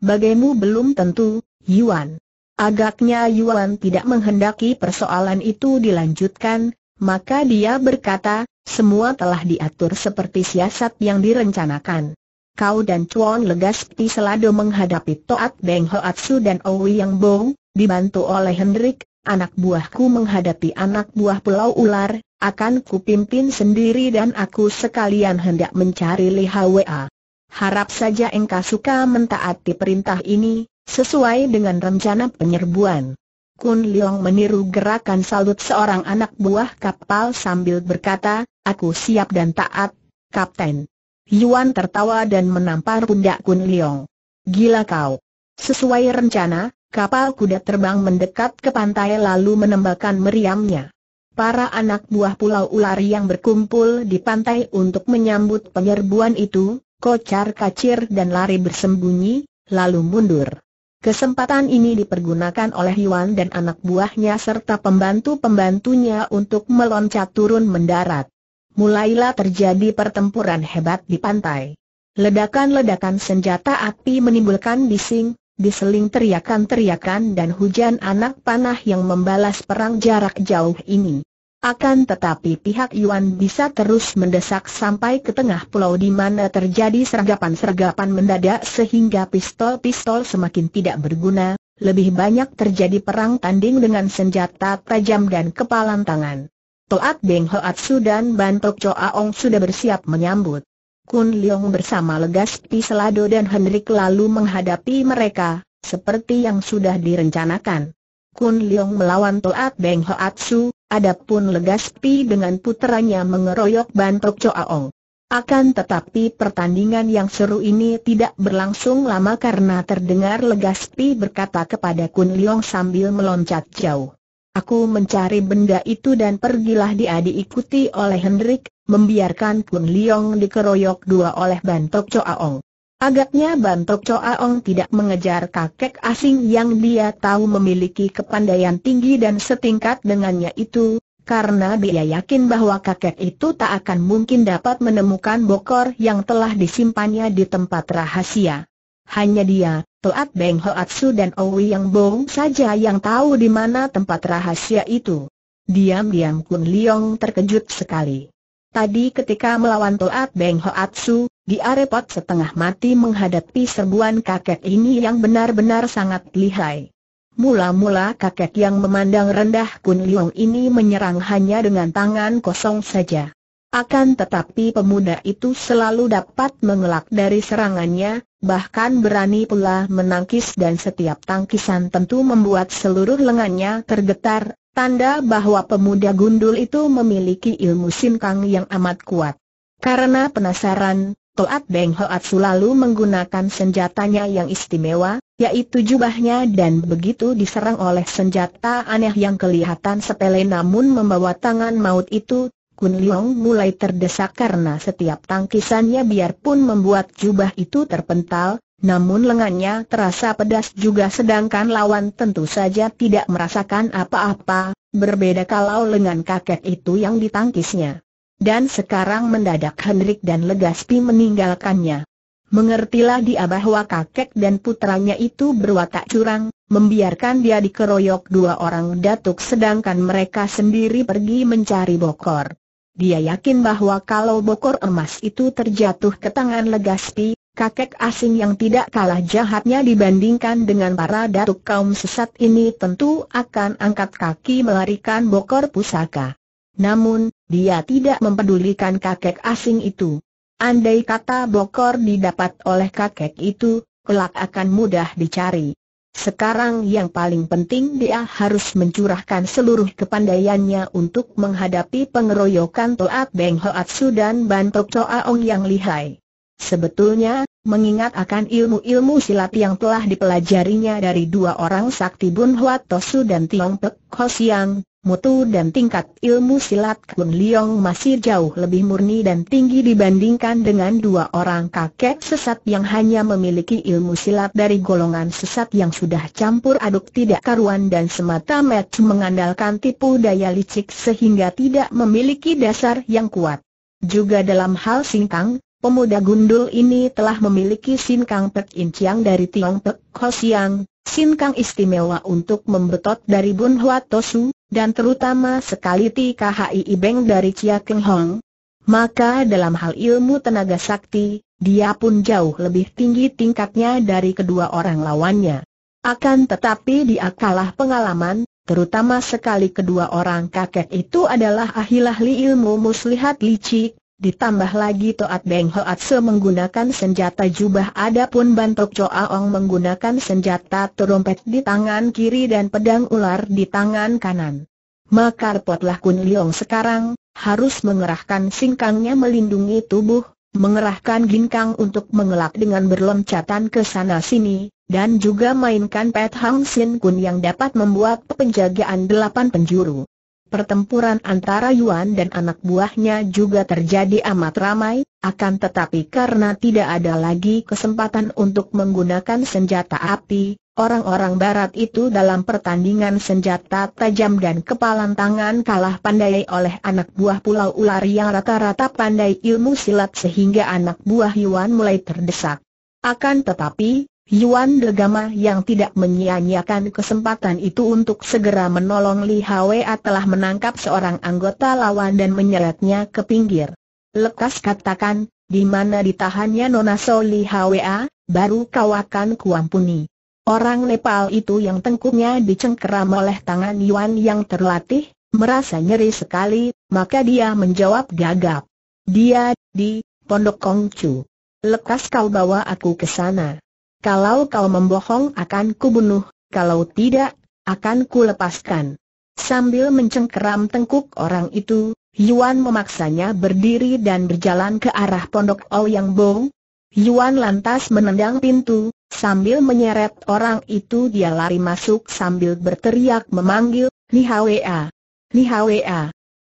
[SPEAKER 1] Bagaimu belum tentu, Yuan. Agaknya Yuan tidak menghendaki persoalan itu dilanjutkan, maka dia berkata, semua telah diatur seperti siasat yang direncanakan. Kau dan Chuan Legaspi Selado menghadapi Toat Beng Hoatsu dan Owi Yang Bong, dibantu oleh Hendrik, anak buahku menghadapi anak buah pulau ular, akan kupimpin sendiri dan aku sekalian hendak mencari Hwa. Harap saja engkau suka mentaati perintah ini, sesuai dengan rencana penyerbuan. Kun Liang meniru gerakan salut seorang anak buah kapal sambil berkata, aku siap dan taat, Kapten. Yuan tertawa dan menampar pundak Kun Liang. Gila kau. Sesuai rencana, Kapal kuda terbang mendekat ke pantai lalu menembakkan meriamnya. Para anak buah pulau Ular yang berkumpul di pantai untuk menyambut penyerbuan itu, kocar kacir dan lari bersembunyi, lalu mundur. Kesempatan ini dipergunakan oleh Yuan dan anak buahnya serta pembantu-pembantunya untuk meloncat turun mendarat. Mulailah terjadi pertempuran hebat di pantai. Ledakan-ledakan senjata api menimbulkan bising, diseling teriakan-teriakan dan hujan anak panah yang membalas perang jarak jauh ini. Akan tetapi pihak Yuan bisa terus mendesak sampai ke tengah pulau di mana terjadi sergapan-sergapan mendadak sehingga pistol-pistol semakin tidak berguna, lebih banyak terjadi perang tanding dengan senjata tajam dan kepalan tangan. Toat Beng Hoat Su dan Bantok Choa Ong sudah bersiap menyambut. Kun Leong bersama Legaspi Selado dan Hendrik lalu menghadapi mereka, seperti yang sudah direncanakan. Kun Leong melawan Toat Beng adapun Legaspi dengan puteranya mengeroyok Bantok Choaong. Akan tetapi pertandingan yang seru ini tidak berlangsung lama karena terdengar Legaspi berkata kepada Kun Leong sambil meloncat jauh. Aku mencari benda itu dan pergilah dia diikuti oleh Hendrik, membiarkan Kun Liong dikeroyok dua oleh Bantok Ong. Agaknya Bantok Ong tidak mengejar kakek asing yang dia tahu memiliki kepandaian tinggi dan setingkat dengannya itu, karena dia yakin bahwa kakek itu tak akan mungkin dapat menemukan bokor yang telah disimpannya di tempat rahasia. Hanya dia, Toat Beng Hoatsu dan Owi Yang Bong saja yang tahu di mana tempat rahasia itu. Diam-diam Kun Liong terkejut sekali. Tadi ketika melawan Toat Beng Hoatsu, dia repot setengah mati menghadapi serbuan kakek ini yang benar-benar sangat lihai. Mula-mula kakek yang memandang rendah Kun Liong ini menyerang hanya dengan tangan kosong saja. Akan tetapi pemuda itu selalu dapat mengelak dari serangannya, bahkan berani pula menangkis dan setiap tangkisan tentu membuat seluruh lengannya tergetar, tanda bahwa pemuda gundul itu memiliki ilmu sinkang yang amat kuat. Karena penasaran, Toat Beng Hoat selalu menggunakan senjatanya yang istimewa, yaitu jubahnya dan begitu diserang oleh senjata aneh yang kelihatan sepele namun membawa tangan maut itu, Kun Leong mulai terdesak karena setiap tangkisannya biarpun membuat jubah itu terpental, namun lengannya terasa pedas juga sedangkan lawan tentu saja tidak merasakan apa-apa, berbeda kalau lengan kakek itu yang ditangkisnya. Dan sekarang mendadak Hendrik dan Legaspi meninggalkannya. Mengertilah dia bahwa kakek dan putranya itu berwatak curang, membiarkan dia dikeroyok dua orang datuk sedangkan mereka sendiri pergi mencari bokor. Dia yakin bahwa kalau bokor emas itu terjatuh ke tangan Legaspi, kakek asing yang tidak kalah jahatnya dibandingkan dengan para datuk kaum sesat ini tentu akan angkat kaki melarikan bokor pusaka. Namun, dia tidak mempedulikan kakek asing itu. Andai kata bokor didapat oleh kakek itu, kelak akan mudah dicari. Sekarang yang paling penting dia harus mencurahkan seluruh kepandaiannya untuk menghadapi pengeroyokan Toat Beng Hoatsu dan Bantok Toaong yang lihai. Sebetulnya, mengingat akan ilmu-ilmu silat yang telah dipelajarinya dari dua orang sakti Bun Hoat Tosu dan Tiong Pek Siang, mutu dan tingkat ilmu silat Kun Liong masih jauh lebih murni dan tinggi dibandingkan dengan dua orang kakek sesat yang hanya memiliki ilmu silat dari golongan sesat yang sudah campur aduk tidak karuan dan semata match mengandalkan tipu daya licik sehingga tidak memiliki dasar yang kuat. Juga dalam hal singkang, pemuda gundul ini telah memiliki sinkang pek inciang dari Tiong Pek Siang. Sin Kang istimewa untuk membetot dari Bun Huat Tosu, dan terutama sekali TKHI Ibeng dari Chia Keng Hong. Maka dalam hal ilmu tenaga sakti, dia pun jauh lebih tinggi tingkatnya dari kedua orang lawannya. Akan tetapi dia kalah pengalaman, terutama sekali kedua orang kakek itu adalah ahli ilmu muslihat licik, Ditambah lagi Toat Beng se menggunakan senjata jubah adapun Bantok Ong menggunakan senjata terompet di tangan kiri dan pedang ular di tangan kanan. Maka potlah Kun Liong sekarang, harus mengerahkan singkangnya melindungi tubuh, mengerahkan ginkang untuk mengelak dengan berloncatan ke sana sini, dan juga mainkan Pet Hang Sin Kun yang dapat membuat penjagaan delapan penjuru. Pertempuran antara Yuan dan anak buahnya juga terjadi amat ramai, akan tetapi karena tidak ada lagi kesempatan untuk menggunakan senjata api, orang-orang barat itu dalam pertandingan senjata tajam dan kepalan tangan kalah pandai oleh anak buah pulau ular yang rata-rata pandai ilmu silat sehingga anak buah Yuan mulai terdesak. Akan tetapi, Yuan Degama yang tidak menyia-nyiakan kesempatan itu untuk segera menolong Li Hwa telah menangkap seorang anggota lawan dan menyeretnya ke pinggir. Lekas katakan, di mana ditahannya Nona So Li Hwa, baru kau akan kuampuni. Orang Nepal itu yang tengkuknya dicengkeram oleh tangan Yuan yang terlatih, merasa nyeri sekali, maka dia menjawab gagap. Dia, di, Pondok Kongcu. Lekas kau bawa aku ke sana. Kalau kau membohong akan kubunuh, kalau tidak, akan kulepaskan. Sambil mencengkeram tengkuk orang itu, Yuan memaksanya berdiri dan berjalan ke arah pondok Ouyang Bo. Yuan lantas menendang pintu, sambil menyeret orang itu dia lari masuk sambil berteriak memanggil, Ni Hwa! E Ni Hwa! E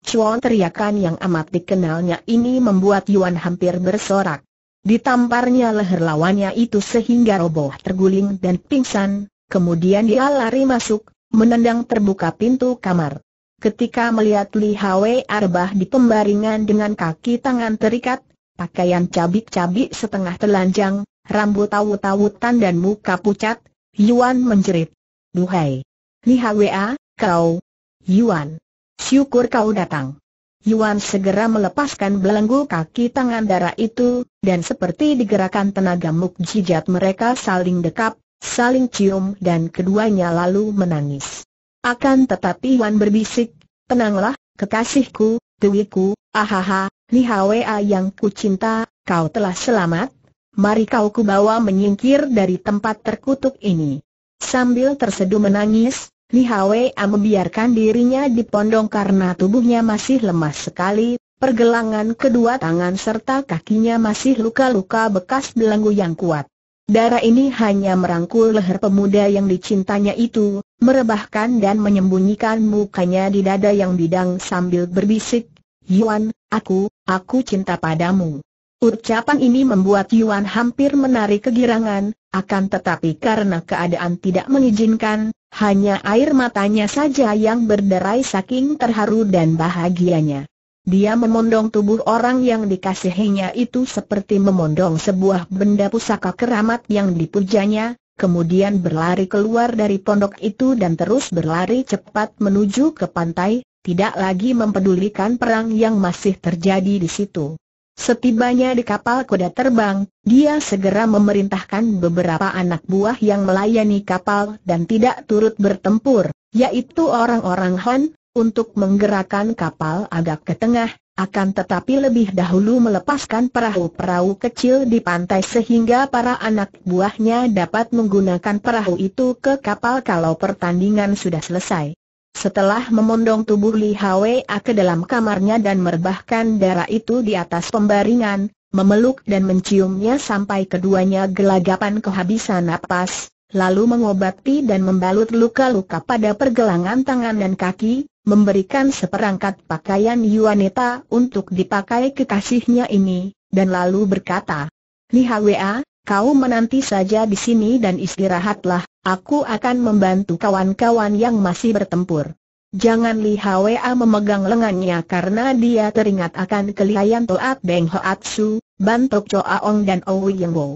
[SPEAKER 1] Chuan teriakan yang amat dikenalnya ini membuat Yuan hampir bersorak. Ditamparnya leher lawannya itu sehingga roboh terguling dan pingsan, kemudian dia lari masuk, menendang terbuka pintu kamar. Ketika melihat Li Hwe Arbah di pembaringan dengan kaki tangan terikat, pakaian cabik-cabik setengah telanjang, rambut tawut-tawutan dan muka pucat, Yuan menjerit. Duhai! Li A, kau! Yuan! Syukur kau datang! Yuan segera melepaskan belenggu kaki tangan darah itu, dan seperti digerakkan tenaga mukjizat mereka saling dekap, saling cium dan keduanya lalu menangis. Akan tetapi Yuan berbisik, tenanglah, kekasihku, tuiku, ahaha, Li Hwa yang kucinta, kau telah selamat, mari kau kubawa menyingkir dari tempat terkutuk ini. Sambil tersedu menangis, Li Hwa membiarkan dirinya dipondong karena tubuhnya masih lemas sekali, pergelangan kedua tangan serta kakinya masih luka-luka bekas belenggu yang kuat. Darah ini hanya merangkul leher pemuda yang dicintanya itu, merebahkan dan menyembunyikan mukanya di dada yang bidang sambil berbisik, Yuan, aku, aku cinta padamu. Ucapan ini membuat Yuan hampir menarik kegirangan, akan tetapi karena keadaan tidak mengizinkan, hanya air matanya saja yang berderai saking terharu dan bahagianya. Dia memondong tubuh orang yang dikasihinya itu seperti memondong sebuah benda pusaka keramat yang dipujanya, kemudian berlari keluar dari pondok itu dan terus berlari cepat menuju ke pantai, tidak lagi mempedulikan perang yang masih terjadi di situ. Setibanya di kapal kuda terbang, dia segera memerintahkan beberapa anak buah yang melayani kapal dan tidak turut bertempur, yaitu orang-orang Han, untuk menggerakkan kapal agak ke tengah, akan tetapi lebih dahulu melepaskan perahu-perahu kecil di pantai sehingga para anak buahnya dapat menggunakan perahu itu ke kapal kalau pertandingan sudah selesai. Setelah memondong tubuh Li Hwa ke dalam kamarnya dan merbahkan darah itu di atas pembaringan, memeluk dan menciumnya sampai keduanya gelagapan kehabisan napas, lalu mengobati dan membalut luka-luka pada pergelangan tangan dan kaki, memberikan seperangkat pakaian Yuanita untuk dipakai kekasihnya ini, dan lalu berkata, Hwa, kau menanti saja di sini dan istirahatlah, aku akan membantu kawan-kawan yang masih bertempur. Jangan Li Hwa memegang lengannya karena dia teringat akan kelihayan Toat Beng Hoatsu, Bantok Aong dan Owi Yang Bo.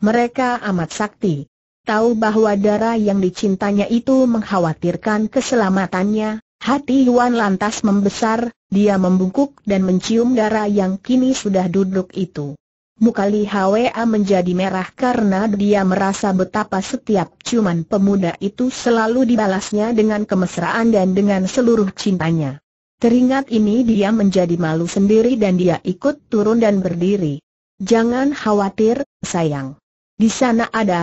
[SPEAKER 1] Mereka amat sakti. Tahu bahwa darah yang dicintanya itu mengkhawatirkan keselamatannya, hati Yuan lantas membesar, dia membungkuk dan mencium darah yang kini sudah duduk itu. Muka Li Hwa menjadi merah karena dia merasa betapa setiap ciuman pemuda itu selalu dibalasnya dengan kemesraan dan dengan seluruh cintanya. Teringat ini dia menjadi malu sendiri dan dia ikut turun dan berdiri. Jangan khawatir, sayang. Di sana ada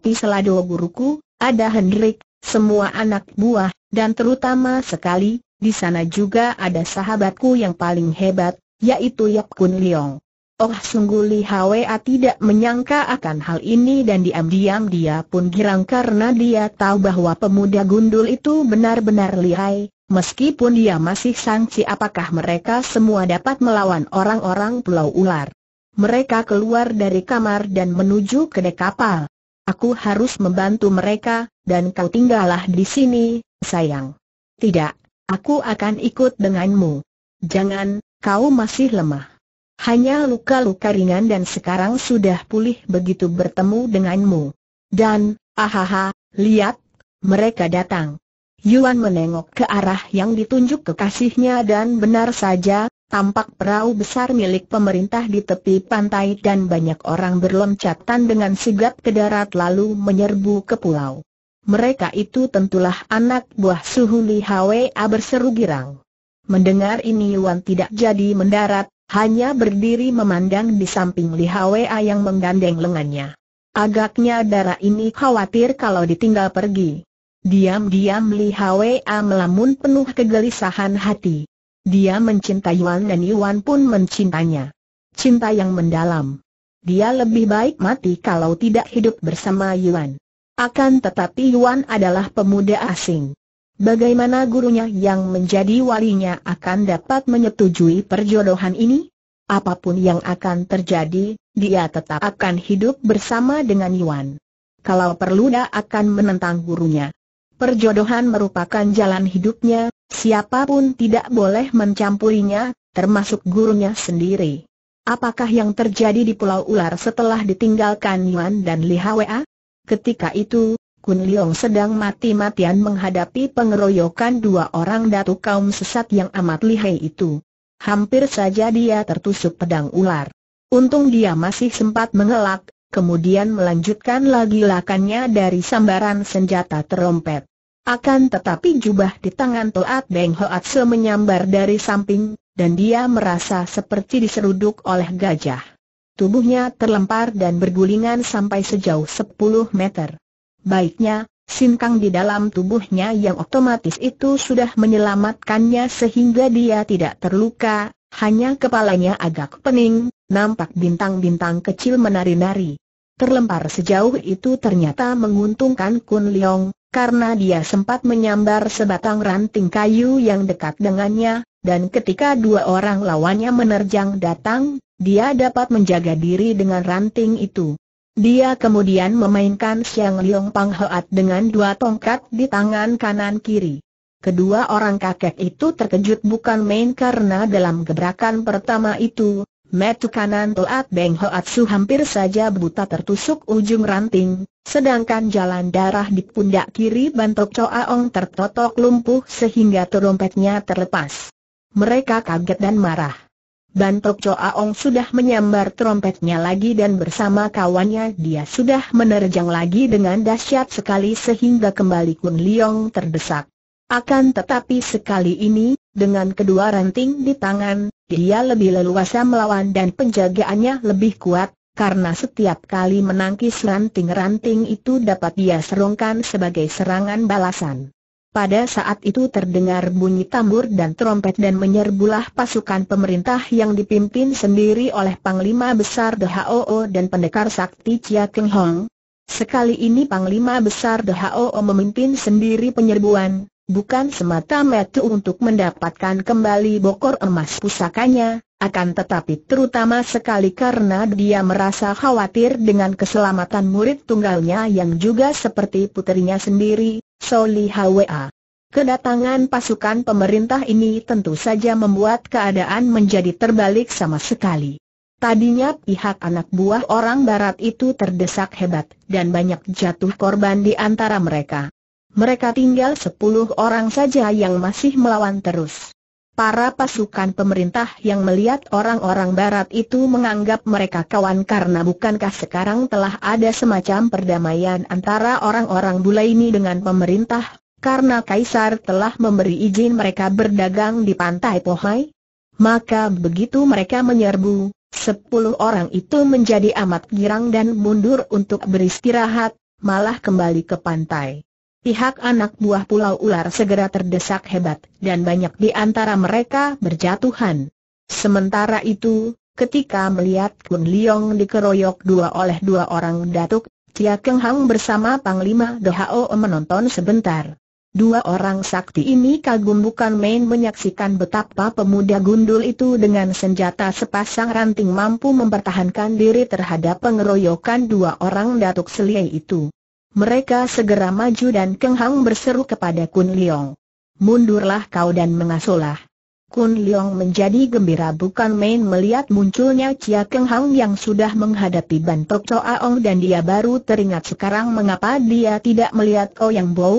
[SPEAKER 1] di Selado guruku, ada Hendrik, semua anak buah, dan terutama sekali, di sana juga ada sahabatku yang paling hebat, yaitu Yap Kun Leong. Oh sungguh Li Hwa tidak menyangka akan hal ini dan diam-diam dia pun girang karena dia tahu bahwa pemuda gundul itu benar-benar lihai, meskipun dia masih sangsi apakah mereka semua dapat melawan orang-orang pulau ular. Mereka keluar dari kamar dan menuju ke dek kapal. Aku harus membantu mereka, dan kau tinggallah di sini, sayang. Tidak, aku akan ikut denganmu. Jangan, kau masih lemah. Hanya luka-luka ringan dan sekarang sudah pulih begitu bertemu denganmu. Dan, ahaha, lihat, mereka datang. Yuan menengok ke arah yang ditunjuk kekasihnya dan benar saja, tampak perahu besar milik pemerintah di tepi pantai dan banyak orang berloncatan dengan sigap ke darat lalu menyerbu ke pulau. Mereka itu tentulah anak buah suhuli Hwa berseru girang. Mendengar ini Yuan tidak jadi mendarat, hanya berdiri memandang di samping Li Hwa yang menggandeng lengannya. Agaknya darah ini khawatir kalau ditinggal pergi. Diam-diam Li Hwa melamun penuh kegelisahan hati. Dia mencintai Yuan dan Yuan pun mencintanya. Cinta yang mendalam. Dia lebih baik mati kalau tidak hidup bersama Yuan. Akan tetapi Yuan adalah pemuda asing. Bagaimana gurunya yang menjadi walinya akan dapat menyetujui perjodohan ini? Apapun yang akan terjadi, dia tetap akan hidup bersama dengan Yuan. Kalau perlu dia akan menentang gurunya. Perjodohan merupakan jalan hidupnya, siapapun tidak boleh mencampurinya, termasuk gurunya sendiri. Apakah yang terjadi di Pulau Ular setelah ditinggalkan Yuan dan Li Hwa? Ketika itu, Kun Leong sedang mati-matian menghadapi pengeroyokan dua orang datu kaum sesat yang amat lihai itu. Hampir saja dia tertusuk pedang ular. Untung dia masih sempat mengelak, kemudian melanjutkan lagi lakannya dari sambaran senjata terompet. Akan tetapi jubah di tangan Toat Beng Hoat Se menyambar dari samping, dan dia merasa seperti diseruduk oleh gajah. Tubuhnya terlempar dan bergulingan sampai sejauh 10 meter. Baiknya, sinkang di dalam tubuhnya yang otomatis itu sudah menyelamatkannya sehingga dia tidak terluka, hanya kepalanya agak pening, nampak bintang-bintang kecil menari-nari. Terlempar sejauh itu ternyata menguntungkan Kun Leong, karena dia sempat menyambar sebatang ranting kayu yang dekat dengannya, dan ketika dua orang lawannya menerjang datang, dia dapat menjaga diri dengan ranting itu. Dia kemudian memainkan siang Liong Pang Hoat dengan dua tongkat di tangan kanan kiri. Kedua orang kakek itu terkejut bukan main karena dalam gebrakan pertama itu, metu kanan Toat Beng Hoat Su hampir saja buta tertusuk ujung ranting, sedangkan jalan darah di pundak kiri Bantok ong tertotok lumpuh sehingga terompetnya terlepas. Mereka kaget dan marah. Bantok Choaong sudah menyambar trompetnya lagi dan bersama kawannya dia sudah menerjang lagi dengan dahsyat sekali sehingga kembali Kun Liong terdesak. Akan tetapi sekali ini, dengan kedua ranting di tangan, dia lebih leluasa melawan dan penjagaannya lebih kuat, karena setiap kali menangkis ranting-ranting itu dapat dia serongkan sebagai serangan balasan. Pada saat itu terdengar bunyi tambur dan trompet dan menyerbulah pasukan pemerintah yang dipimpin sendiri oleh Panglima Besar DHOO dan pendekar sakti Chia Keng Hong. Sekali ini Panglima Besar DHOO memimpin sendiri penyerbuan, bukan semata-mata untuk mendapatkan kembali bokor emas pusakanya, akan tetapi terutama sekali karena dia merasa khawatir dengan keselamatan murid tunggalnya yang juga seperti putrinya sendiri, Soli Hwa. Kedatangan pasukan pemerintah ini tentu saja membuat keadaan menjadi terbalik sama sekali. Tadinya pihak anak buah orang barat itu terdesak hebat, dan banyak jatuh korban di antara mereka. Mereka tinggal sepuluh orang saja yang masih melawan terus. Para pasukan pemerintah yang melihat orang-orang barat itu menganggap mereka kawan karena bukankah sekarang telah ada semacam perdamaian antara orang-orang bule ini dengan pemerintah, karena Kaisar telah memberi izin mereka berdagang di pantai Pohai? Maka begitu mereka menyerbu, sepuluh orang itu menjadi amat girang dan mundur untuk beristirahat, malah kembali ke pantai. Pihak anak buah Pulau Ular segera terdesak hebat, dan banyak di antara mereka berjatuhan. Sementara itu, ketika melihat Kun Liong dikeroyok dua oleh dua orang datuk, Cia Keng Hang bersama Panglima Dohao menonton sebentar. Dua orang sakti ini kagum bukan main menyaksikan betapa pemuda gundul itu dengan senjata sepasang ranting mampu mempertahankan diri terhadap pengeroyokan dua orang datuk seliai itu. Mereka segera maju dan Keng Hang berseru kepada Kun Leong. Mundurlah kau dan mengasuhlah. Kun Leong menjadi gembira bukan main melihat munculnya Chia Keng Hang yang sudah menghadapi Bantok Tok Aong dan dia baru teringat sekarang mengapa dia tidak melihat oh Yang Bow.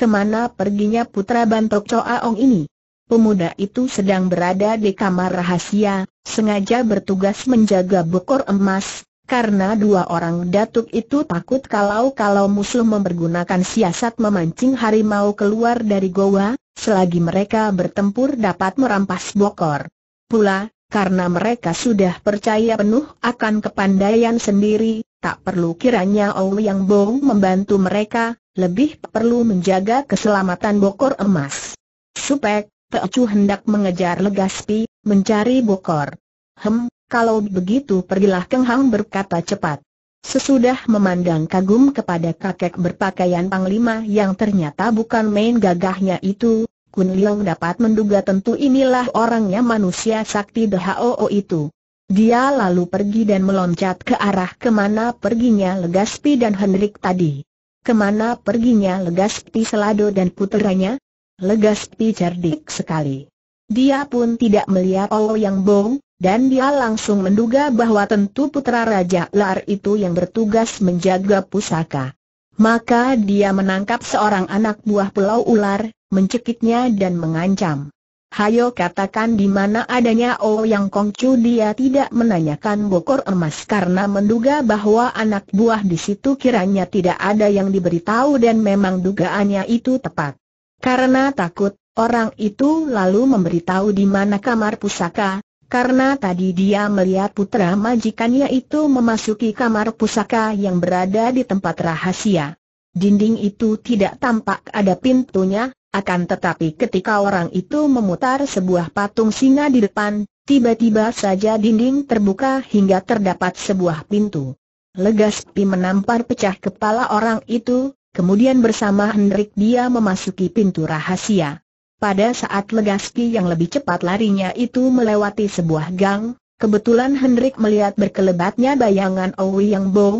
[SPEAKER 1] Kemana perginya putra Bantok Tok Aong ini? Pemuda itu sedang berada di kamar rahasia, sengaja bertugas menjaga bokor emas, karena dua orang datuk itu takut kalau-kalau musuh mempergunakan siasat memancing harimau keluar dari goa, selagi mereka bertempur dapat merampas bokor. Pula, karena mereka sudah percaya penuh akan kepandaian sendiri, tak perlu kiranya yang Bo membantu mereka, lebih perlu menjaga keselamatan bokor emas. Supek, Teocu hendak mengejar Legaspi, mencari bokor. Hem, kalau begitu pergilah Keng Hang berkata cepat. Sesudah memandang kagum kepada kakek berpakaian panglima yang ternyata bukan main gagahnya itu, Kun Liang dapat menduga tentu inilah orangnya manusia sakti The Hoo itu. Dia lalu pergi dan meloncat ke arah kemana perginya Legaspi dan Hendrik tadi. Kemana perginya Legaspi Selado dan puteranya? Legaspi cerdik sekali. Dia pun tidak melihat Olo yang bong, dan dia langsung menduga bahwa tentu putra Raja Lar itu yang bertugas menjaga pusaka. Maka dia menangkap seorang anak buah pulau ular, mencekiknya dan mengancam. Hayo katakan di mana adanya oh yang Kongcu dia tidak menanyakan bokor emas karena menduga bahwa anak buah di situ kiranya tidak ada yang diberitahu dan memang dugaannya itu tepat. Karena takut, orang itu lalu memberitahu di mana kamar pusaka, karena tadi dia melihat putra majikannya itu memasuki kamar pusaka yang berada di tempat rahasia. Dinding itu tidak tampak ada pintunya, akan tetapi ketika orang itu memutar sebuah patung singa di depan, tiba-tiba saja dinding terbuka hingga terdapat sebuah pintu. Legas Pi menampar pecah kepala orang itu, kemudian bersama Hendrik dia memasuki pintu rahasia. Pada saat Legaski yang lebih cepat larinya itu melewati sebuah gang, kebetulan Hendrik melihat berkelebatnya bayangan Owi Yang Bong.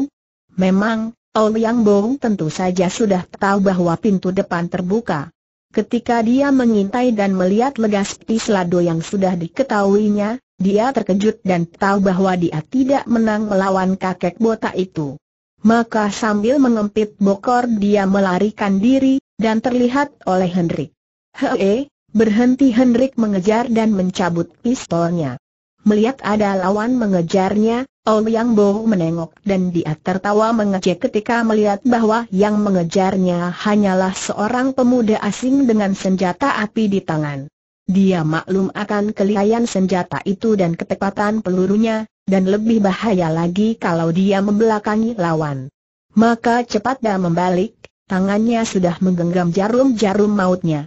[SPEAKER 1] Memang, Owi Yang Bong tentu saja sudah tahu bahwa pintu depan terbuka. Ketika dia mengintai dan melihat Legaski Selado yang sudah diketahuinya, dia terkejut dan tahu bahwa dia tidak menang melawan kakek botak itu. Maka sambil mengempit bokor dia melarikan diri, dan terlihat oleh Hendrik. Hei, berhenti Hendrik mengejar dan mencabut pistolnya. Melihat ada lawan mengejarnya, Ouyang Bo menengok dan dia tertawa mengejek ketika melihat bahwa yang mengejarnya hanyalah seorang pemuda asing dengan senjata api di tangan. Dia maklum akan kelihayan senjata itu dan ketepatan pelurunya, dan lebih bahaya lagi kalau dia membelakangi lawan. Maka cepat dia membalik, tangannya sudah menggenggam jarum-jarum mautnya.